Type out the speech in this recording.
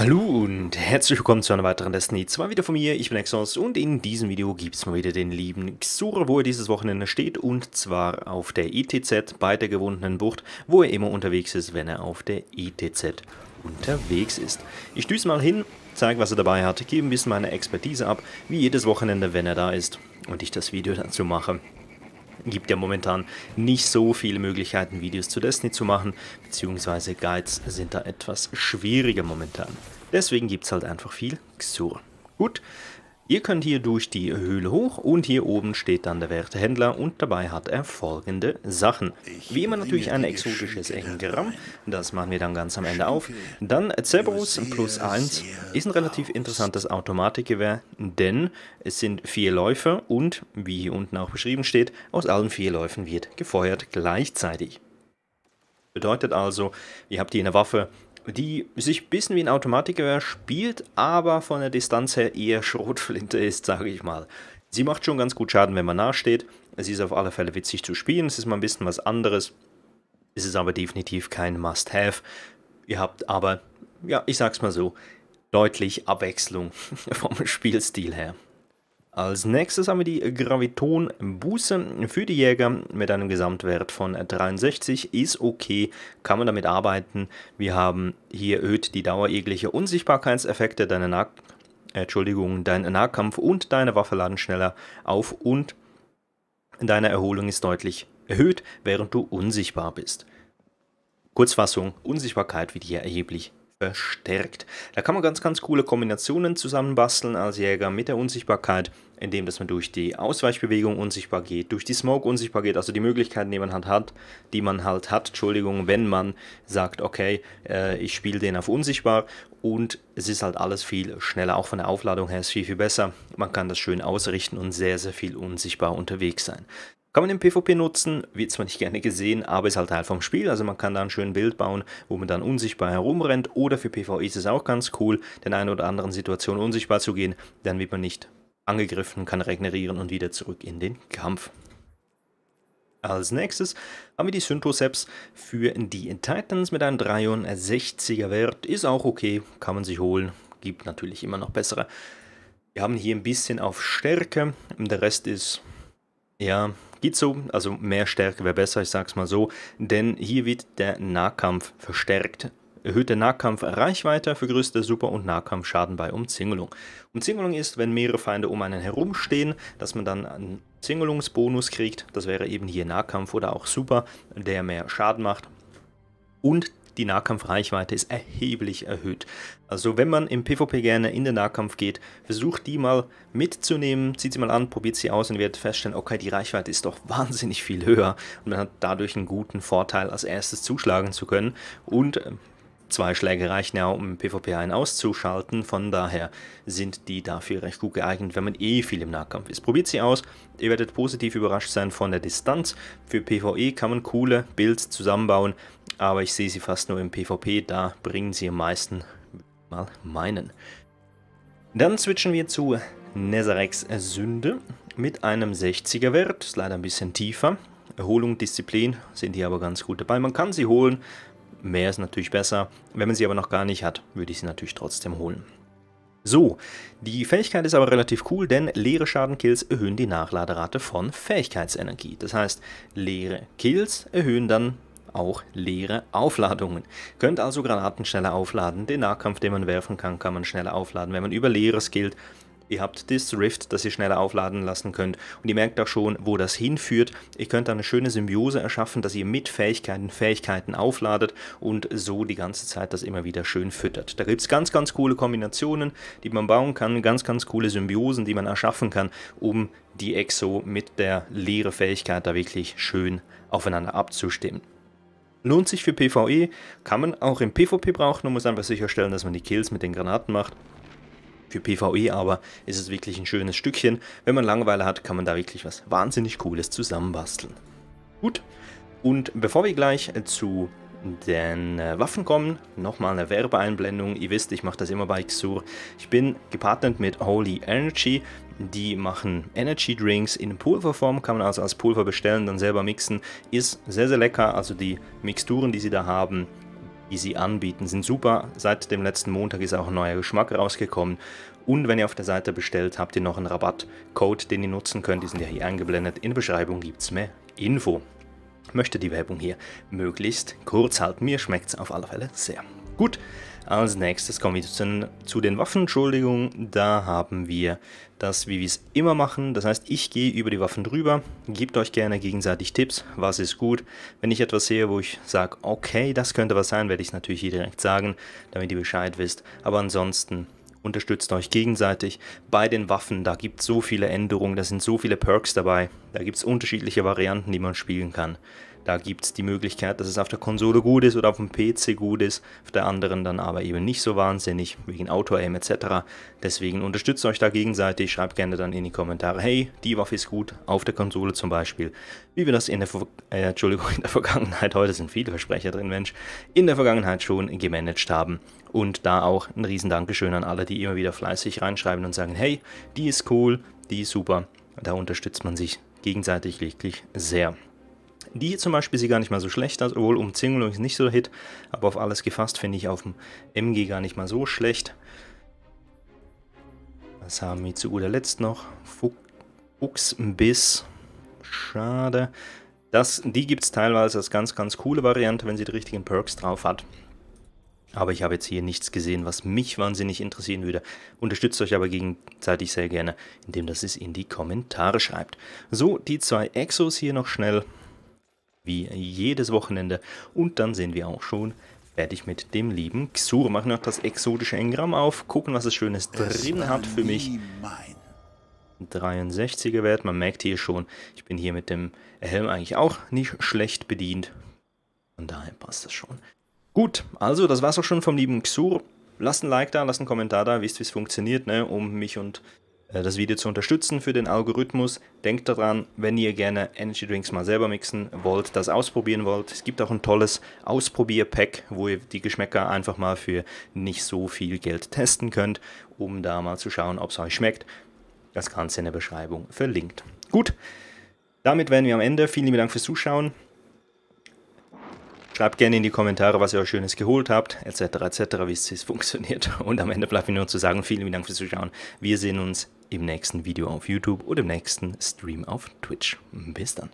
Hallo und herzlich willkommen zu einer weiteren Destiny 2 wieder von mir, ich bin Exos und in diesem Video gibt es mal wieder den lieben Xur, wo er dieses Wochenende steht und zwar auf der ETZ bei der gewundenen Bucht, wo er immer unterwegs ist, wenn er auf der ETZ unterwegs ist. Ich düse mal hin, zeige was er dabei hat, gebe ein bisschen meine Expertise ab, wie jedes Wochenende, wenn er da ist und ich das Video dazu mache gibt ja momentan nicht so viele Möglichkeiten, Videos zu Destiny zu machen, beziehungsweise Guides sind da etwas schwieriger momentan. Deswegen gibt es halt einfach viel Xur. Gut, Ihr könnt hier durch die Höhle hoch und hier oben steht dann der Wertehändler und dabei hat er folgende Sachen. Wie immer natürlich ein exotisches Engramm, das machen wir dann ganz am Ende auf. Dann Cerberus plus 1 ist ein relativ interessantes Automatikgewehr, denn es sind vier Läufe und, wie hier unten auch beschrieben steht, aus allen vier Läufen wird gefeuert gleichzeitig. Bedeutet also, ihr habt hier eine Waffe, die sich ein bisschen wie ein Automatikgewehr spielt, aber von der Distanz her eher Schrotflinte ist, sage ich mal. Sie macht schon ganz gut Schaden, wenn man nachsteht. Sie ist auf alle Fälle witzig zu spielen, es ist mal ein bisschen was anderes. Es ist aber definitiv kein Must-Have. Ihr habt aber, ja, ich sag's mal so, deutlich Abwechslung vom Spielstil her. Als nächstes haben wir die Graviton-Buße für die Jäger mit einem Gesamtwert von 63. Ist okay, kann man damit arbeiten. Wir haben hier erhöht die Dauer jeglicher Unsichtbarkeitseffekte, deine Nah Entschuldigung, dein Nahkampf und deine Waffe laden schneller auf und deine Erholung ist deutlich erhöht, während du unsichtbar bist. Kurzfassung, Unsichtbarkeit wird hier erheblich verstärkt. Da kann man ganz, ganz coole Kombinationen zusammenbasteln als Jäger mit der Unsichtbarkeit, indem dass man durch die Ausweichbewegung unsichtbar geht, durch die Smoke unsichtbar geht, also die Möglichkeiten, die man halt hat, die man halt hat, Entschuldigung, wenn man sagt, okay, äh, ich spiele den auf unsichtbar und es ist halt alles viel schneller, auch von der Aufladung her ist viel, viel besser. Man kann das schön ausrichten und sehr, sehr viel unsichtbar unterwegs sein. Kann man im PvP nutzen, wird zwar nicht gerne gesehen, aber ist halt Teil vom Spiel, also man kann da ein schönes Bild bauen, wo man dann unsichtbar herumrennt oder für PvE ist es auch ganz cool, den einen oder anderen Situation unsichtbar zu gehen, dann wird man nicht angegriffen, kann regenerieren und wieder zurück in den Kampf. Als nächstes haben wir die Synthoseps für die Titans mit einem 63er Wert, ist auch okay, kann man sich holen, gibt natürlich immer noch bessere. Wir haben hier ein bisschen auf Stärke, der Rest ist ja geht so, also mehr Stärke wäre besser, ich sag's mal so, denn hier wird der Nahkampf verstärkt. Erhöhte Nahkampfreichweite vergrößert der Super- und Nahkampfschaden bei Umzingelung. Umzingelung ist, wenn mehrere Feinde um einen herumstehen, dass man dann einen Umzingelungsbonus kriegt. Das wäre eben hier Nahkampf oder auch Super, der mehr Schaden macht. Und die Nahkampfreichweite ist erheblich erhöht. Also wenn man im PvP gerne in den Nahkampf geht, versucht die mal mitzunehmen, zieht sie mal an, probiert sie aus und wird feststellen, okay, die Reichweite ist doch wahnsinnig viel höher und man hat dadurch einen guten Vorteil, als erstes zuschlagen zu können und ähm, Zwei Schläge reichen ja, um PvP ein auszuschalten, von daher sind die dafür recht gut geeignet, wenn man eh viel im Nahkampf ist. Probiert sie aus, ihr werdet positiv überrascht sein von der Distanz. Für PvE kann man coole Builds zusammenbauen, aber ich sehe sie fast nur im PvP, da bringen sie am meisten mal meinen. Dann switchen wir zu Nesarex Sünde mit einem 60er Wert, ist leider ein bisschen tiefer. Erholung, Disziplin sind hier aber ganz gut dabei. Man kann sie holen, mehr ist natürlich besser. Wenn man sie aber noch gar nicht hat, würde ich sie natürlich trotzdem holen. So, die Fähigkeit ist aber relativ cool, denn leere Schadenkills erhöhen die Nachladerate von Fähigkeitsenergie. Das heißt, leere Kills erhöhen dann auch leere Aufladungen. Könnt also Granaten schneller aufladen, den Nahkampf, den man werfen kann, kann man schneller aufladen, wenn man über leeres gilt. Ihr habt das Rift, das ihr schneller aufladen lassen könnt und ihr merkt auch schon, wo das hinführt. Ihr könnt da eine schöne Symbiose erschaffen, dass ihr mit Fähigkeiten Fähigkeiten aufladet und so die ganze Zeit das immer wieder schön füttert. Da gibt es ganz, ganz coole Kombinationen, die man bauen kann, ganz, ganz coole Symbiosen, die man erschaffen kann, um die Exo mit der leeren Fähigkeit da wirklich schön aufeinander abzustimmen. Lohnt sich für PvE, kann man auch im PvP brauchen und muss einfach sicherstellen, dass man die Kills mit den Granaten macht. Für PvE aber ist es wirklich ein schönes Stückchen. Wenn man Langeweile hat, kann man da wirklich was wahnsinnig Cooles zusammenbasteln. Gut, und bevor wir gleich zu denn äh, Waffen kommen, nochmal eine Werbeeinblendung, ihr wisst, ich mache das immer bei Xur. Ich bin gepartnert mit Holy Energy, die machen Energy Drinks in Pulverform, kann man also als Pulver bestellen, dann selber mixen. Ist sehr, sehr lecker, also die Mixturen, die sie da haben, die sie anbieten, sind super. Seit dem letzten Montag ist auch ein neuer Geschmack rausgekommen. Und wenn ihr auf der Seite bestellt, habt ihr noch einen Rabattcode, den ihr nutzen könnt. Die sind ja hier eingeblendet. In der Beschreibung gibt es mehr Info möchte die Werbung hier möglichst kurz halten. Mir schmeckt es auf alle Fälle sehr. Gut, als nächstes kommen wir zu den, zu den Waffen. Entschuldigung, da haben wir das, wie wir es immer machen. Das heißt, ich gehe über die Waffen drüber, gebt euch gerne gegenseitig Tipps, was ist gut. Wenn ich etwas sehe, wo ich sage, okay, das könnte was sein, werde ich es natürlich direkt sagen, damit ihr Bescheid wisst. Aber ansonsten unterstützt euch gegenseitig. Bei den Waffen, da gibt es so viele Änderungen, da sind so viele Perks dabei. Da gibt es unterschiedliche Varianten, die man spielen kann. Da gibt es die Möglichkeit, dass es auf der Konsole gut ist oder auf dem PC gut ist, auf der anderen dann aber eben nicht so wahnsinnig, wegen Auto-Aim etc. Deswegen unterstützt euch da gegenseitig, schreibt gerne dann in die Kommentare, hey, die Waffe ist gut, auf der Konsole zum Beispiel, wie wir das in der, äh, Entschuldigung, in der Vergangenheit, heute sind viele Versprecher drin, Mensch, in der Vergangenheit schon gemanagt haben. Und da auch ein riesen Dankeschön an alle, die immer wieder fleißig reinschreiben und sagen, hey, die ist cool, die ist super. Da unterstützt man sich gegenseitig wirklich sehr. Die zum Beispiel sieht gar nicht mal so schlecht aus, obwohl Umzingelung ist nicht so der Hit, aber auf alles gefasst finde ich auf dem MG gar nicht mal so schlecht. Was haben wir zu guter Letzt noch? Fuchsbiss. Schade. Das, die gibt es teilweise als ganz, ganz coole Variante, wenn sie die richtigen Perks drauf hat. Aber ich habe jetzt hier nichts gesehen, was mich wahnsinnig interessieren würde. Unterstützt euch aber gegenseitig sehr gerne, indem das es in die Kommentare schreibt. So, die zwei Exos hier noch schnell wie jedes Wochenende. Und dann sind wir auch schon fertig mit dem lieben Xur. Machen noch das exotische Engramm auf, gucken, was es Schönes drin hat für mich. 63er Wert, man merkt hier schon, ich bin hier mit dem Helm eigentlich auch nicht schlecht bedient. Von daher passt das schon. Gut, also das war's auch schon vom lieben Xur. Lasst ein Like da, lasst einen Kommentar da, wisst, wie es funktioniert, ne, um mich und äh, das Video zu unterstützen für den Algorithmus. Denkt daran, wenn ihr gerne Energy Drinks mal selber mixen wollt, das ausprobieren wollt. Es gibt auch ein tolles Ausprobierpack, wo ihr die Geschmäcker einfach mal für nicht so viel Geld testen könnt, um da mal zu schauen, ob es euch schmeckt. Das Ganze in der Beschreibung verlinkt. Gut, damit wären wir am Ende. Vielen lieben Dank fürs Zuschauen. Schreibt gerne in die Kommentare, was ihr euch Schönes geholt habt, etc., etc., wie es funktioniert. Und am Ende bleibt mir nur zu sagen, vielen lieben Dank fürs Zuschauen. Wir sehen uns im nächsten Video auf YouTube oder im nächsten Stream auf Twitch. Bis dann.